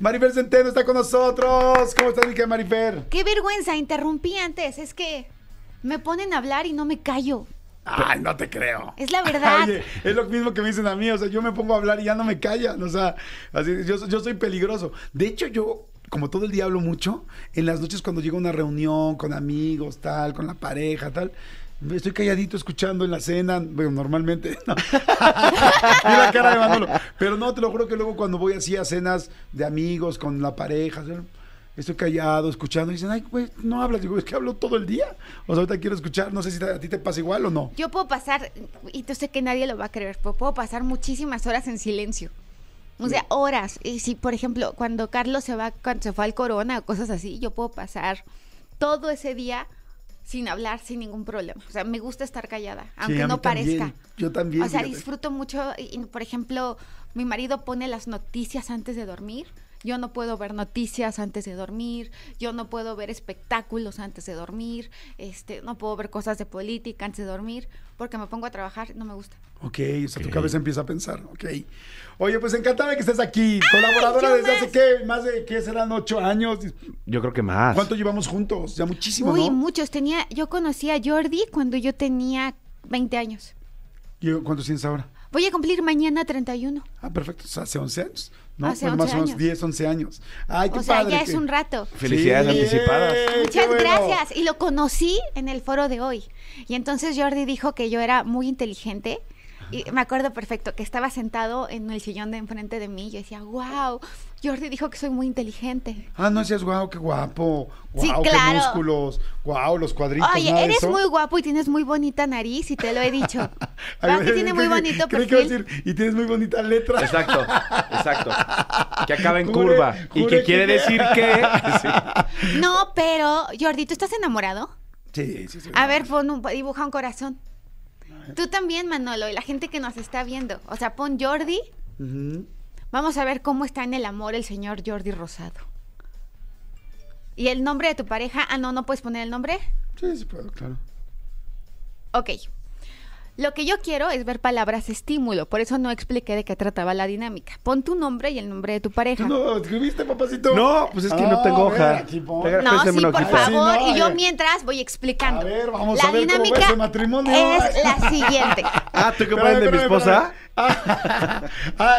Marifer Centeno está con nosotros. ¿Cómo estás, mari Marifer? Qué vergüenza, interrumpí antes. Es que me ponen a hablar y no me callo. Ay, no te creo. Es la verdad. es lo mismo que me dicen a mí. O sea, yo me pongo a hablar y ya no me callan. O sea, así, yo, yo soy peligroso. De hecho, yo como todo el día hablo mucho, en las noches cuando llego a una reunión con amigos, tal, con la pareja, tal, Estoy calladito escuchando en la cena, bueno, normalmente no. la cara de Manolo. Pero no, te lo juro que luego cuando voy así a cenas de amigos, con la pareja, estoy callado, escuchando, y dicen, ay, güey, no hablas, digo, es que hablo todo el día. O sea, ahorita quiero escuchar, no sé si a ti te pasa igual o no. Yo puedo pasar, y yo sé que nadie lo va a creer, pero puedo pasar muchísimas horas en silencio. O sea, horas. Y si, por ejemplo, cuando Carlos se va, cuando se fue al corona o cosas así, yo puedo pasar todo ese día sin hablar, sin ningún problema. O sea, me gusta estar callada, aunque no parezca. Yo también. O sea, disfruto mucho, y, por ejemplo, mi marido pone las noticias antes de dormir yo no puedo ver noticias antes de dormir, yo no puedo ver espectáculos antes de dormir, este, no puedo ver cosas de política antes de dormir, porque me pongo a trabajar, no me gusta. Ok, o sea, tu cabeza empieza a pensar, ok. Oye, pues encantada que estés aquí, colaboradora desde hace, ¿qué? Más de, ¿qué serán? ¿Ocho años? Yo creo que más. ¿Cuánto llevamos juntos? Ya muchísimo, Uy, muchos. Tenía, yo conocí a Jordi cuando yo tenía 20 años. ¿Y cuántos tienes ahora? Voy a cumplir mañana 31. Ah, perfecto. O sea, hace 11 años. ¿no? Hace más o menos 10, 11 años. Ay, qué o sea, padre, ya es un rato. Felicidades anticipadas. Muchas gracias. Y lo conocí en el foro de hoy. Y entonces Jordi dijo que yo era muy inteligente. Y me acuerdo perfecto que estaba sentado en el sillón de enfrente de mí y yo decía, wow, Jordi dijo que soy muy inteligente. Ah, no decías, wow, qué guapo, wow, sí, claro. qué músculos, wow, los cuadritos. Oye, eres muy guapo y tienes muy bonita nariz y te lo he dicho. tiene muy bonito perfil. y tienes muy bonita letra. Exacto, exacto. Que acaba en curva. y que, quiere decir que... No, pero, Jordi, ¿tú estás enamorado? Sí, sí, sí. A ver, pon dibuja un corazón. Tú también, Manolo, y la gente que nos está viendo. O sea, pon Jordi. Vamos a ver cómo está en el amor el señor Jordi Rosado. ¿Y el nombre de tu pareja? Ah, no, no puedes poner el nombre. Sí, sí puedo, claro. Ok. Lo que yo quiero es ver palabras estímulo, por eso no expliqué de qué trataba la dinámica. Pon tu nombre y el nombre de tu pareja. No, escribiste, papacito. No, pues es que no tengo ah, hoja. no, sí, por favor, y yo mientras voy explicando. A ver, vamos a ver dinámica cómo matrimonio. es la siguiente. ah, ¿tú qué de mi esposa? ah,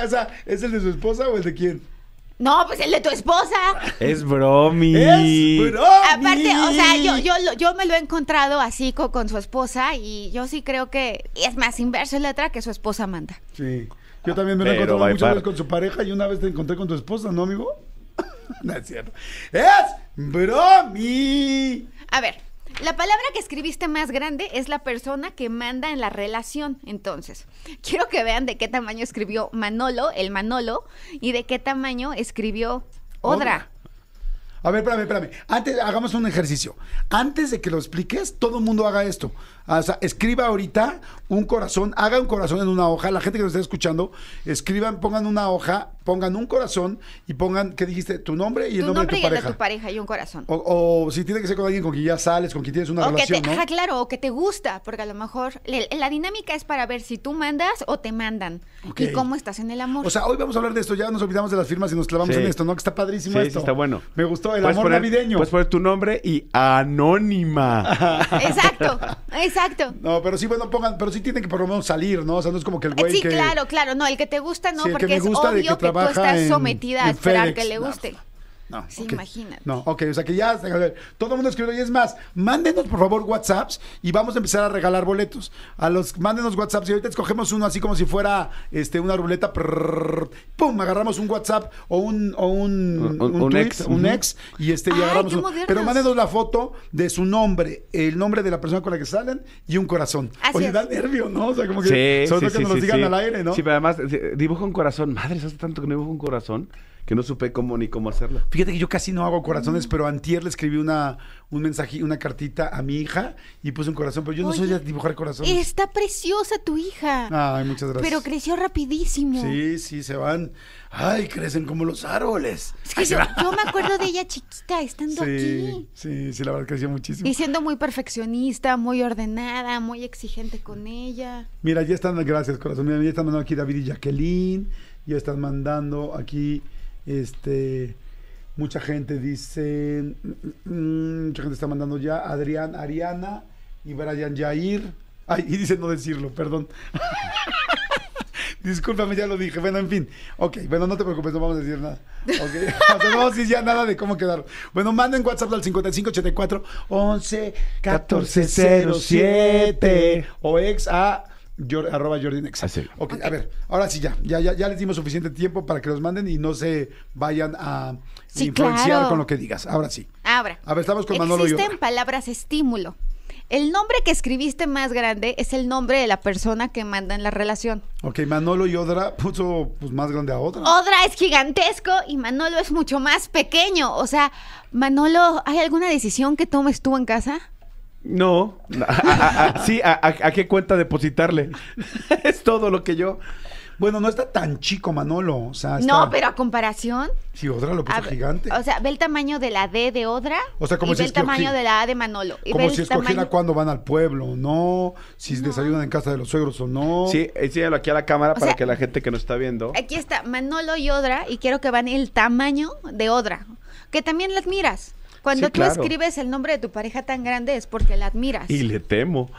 o sea, ¿es el de su esposa o el de quién? No, pues el de tu esposa. Es bromi. Es bromi. Aparte, o sea, yo, me lo he encontrado así con, su esposa y yo sí creo que es más inverso la letra que su esposa manda. Sí. Yo también me lo he encontrado muchas veces con su pareja y una vez te encontré con tu esposa, ¿no, amigo? no es cierto. ¡Es bromi! A ver, la palabra que escribiste más grande es la persona que manda en la relación. Entonces, quiero que vean de qué tamaño escribió Manolo, el Manolo, y de qué tamaño escribió Odra. A ver, espérame, espérame. Antes, hagamos un ejercicio. Antes de que lo expliques, todo el mundo haga esto. O sea, escriba ahorita un corazón, haga un corazón en una hoja. La gente que nos está escuchando, escriban, pongan una hoja, pongan un corazón y pongan, ¿qué dijiste? Tu nombre y el nombre, de tu y pareja. de tu pareja y un corazón. O, si tiene que ser con alguien con quien ya sales, con quien tienes una relación. ¿no? claro, o que te gusta, porque a lo mejor la dinámica es para ver si tú mandas o te mandan y cómo estás en el amor. O sea, hoy vamos a hablar de esto, ya nos olvidamos de las firmas y nos clavamos en esto, ¿no? Que está padrísimo esto. Sí, está bueno. Me gustó el amor navideño. Puedes poner tu nombre y anónima. Exacto, exacto. No, pero sí, bueno, pongan, pero sí tienen que por lo menos salir, ¿no? O sea, no es como que el güey. Sí, claro, claro. No, el que te gusta no, porque es obvio que, tú estás sometida a esperar que le guste. No, No, ok, o sea que ya, todo el mundo escribió. Y es más, mándenos por favor WhatsApps y vamos a empezar a regalar boletos. A los, mándenos WhatsApps y ahorita escogemos uno así como si fuera este, una ruleta. pum, agarramos un WhatsApp o un, un, ex. Un ex y este, agarramos Pero mándenos la foto de su nombre, el nombre de la persona con la que salen y un corazón. Oye, da nervio, ¿no? O sea, como que solo que nos lo digan al aire, ¿no? Sí, pero además, eh, dibujo un corazón. Madre, hace tanto que no dibujo un corazón que no supe cómo ni cómo hacerlo. Fíjate que yo casi no hago corazones, pero antier le escribí una, un mensaje, una cartita a mi hija y puse un corazón, pero yo no soy de dibujar corazones. Está preciosa tu hija. Ay, muchas gracias. Pero creció rapidísimo. Sí, sí, se van. Ay, crecen como los árboles. Es que yo, me acuerdo de ella chiquita, estando aquí. Sí, sí, la verdad creció muchísimo. Y siendo muy perfeccionista, muy ordenada, muy exigente con ella. Mira, ya están, las gracias, corazón. Mira, ya están mandando aquí David y Jacqueline, ya están mandando aquí este, mucha gente dice, mm, mucha gente está mandando ya, Adrián, Ariana y Brian Jair. Ay, y dice no decirlo, perdón. Discúlpame, ya lo dije. Bueno, en fin. Ok, bueno, no te preocupes, no vamos a decir nada. no vamos a decir ya nada de cómo quedaron. Bueno, manden WhatsApp al 5584 11 1407 o ex a arroba Jordi a ver, ahora sí ya, ya, ya, les dimos suficiente tiempo para que los manden y no se vayan a influenciar con lo que digas. Ahora sí. Ahora. A ver, estamos con Manolo Existen palabras estímulo. El nombre que escribiste más grande es el nombre de la persona que manda en la relación. Ok, Manolo y Odra puso pues, más grande a Odra. Odra es gigantesco y Manolo es mucho más pequeño. O sea, Manolo, ¿hay alguna decisión que tomes tú en casa? No. sí, a, qué cuenta depositarle? es todo lo que yo. Bueno, no está tan chico Manolo. O sea, No, pero a comparación. Sí, Odra lo puso gigante. O sea, ve el tamaño de la D de Odra. O sea, como si ve el tamaño de la A de Manolo. como si escogiera cuándo van al pueblo no, si les ayudan en casa de los suegros o no. Sí, enséñalo eh, aquí a la cámara para que la gente que nos está viendo. Aquí está Manolo y Odra, y quiero que van el tamaño de Odra. Que también las miras. Cuando tú escribes el nombre de tu pareja tan grande es porque la admiras. Y le temo.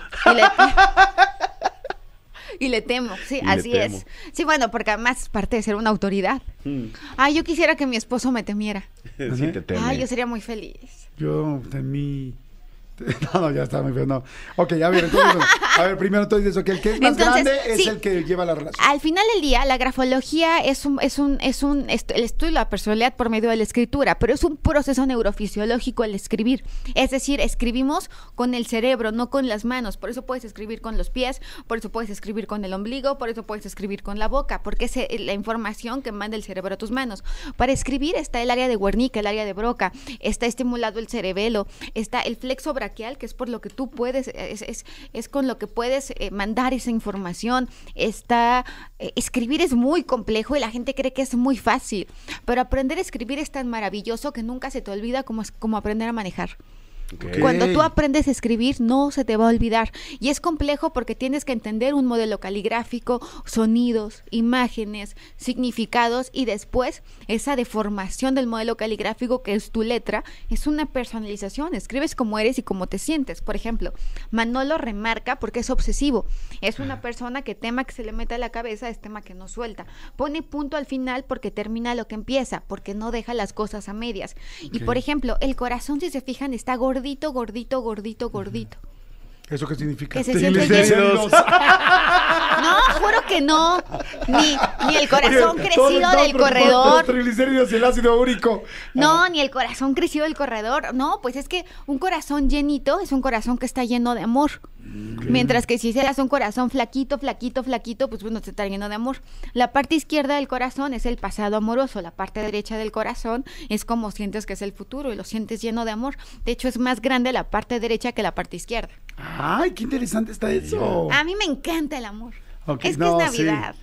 Y le, temo, sí, así es. Sí, bueno, porque además es parte de ser una autoridad. ah yo quisiera que mi esposo me temiera. sí, te temo. Ah, yo sería muy feliz. Yo temí no, no, ya está muy feo, no. Ok, a ver, a ver, primero entonces eso, que el que es más grande es el que lleva la relación. Al final del día, la grafología es un, es un, es un el estudio de la personalidad por medio de la escritura, pero es un proceso neurofisiológico el escribir. Es decir, escribimos con el cerebro, no con las manos. Por eso puedes escribir con los pies, por eso puedes escribir con el ombligo, por eso puedes escribir con la boca, porque es eh, la información que manda el cerebro a tus manos. Para escribir está el área de Guernica, el área de Broca, está estimulado el cerebelo, está el flexo brachial que es por lo que tú puedes, es, es, con lo que puedes eh, mandar esa información. Está, eh, escribir es muy complejo y la gente cree que es muy fácil, pero aprender a escribir es tan maravilloso que nunca se te olvida como, como aprender a manejar. Cuando tú aprendes a escribir, no se te va a olvidar. Y es complejo porque tienes que entender un modelo caligráfico, sonidos, imágenes, significados y después esa deformación del modelo caligráfico que es tu letra, es una personalización. Escribes como eres y como te sientes. Por ejemplo, Manolo remarca porque es obsesivo. Es una ah. persona que tema que se le meta a la cabeza es tema que no suelta. Pone punto al final porque termina lo que empieza, porque no deja las cosas a medias. Y por ejemplo, el corazón, si se fijan, está gordo gordito, gordito, gordito, gordito. ¿Eso qué significa? no, ni, el corazón crecido del corredor. ácido úrico. No, ni el corazón crecido del corredor. No, pues es que un corazón llenito es un corazón que está lleno de amor. Mientras que si es un corazón flaquito, flaquito, flaquito, pues bueno, se está lleno de amor. La parte izquierda del corazón es el pasado amoroso, la parte derecha del corazón es como sientes que es el futuro y lo sientes lleno de amor. De hecho, es más grande la parte derecha que la parte izquierda. ¡Ay, qué interesante está eso! A mí me encanta el amor es que es Navidad.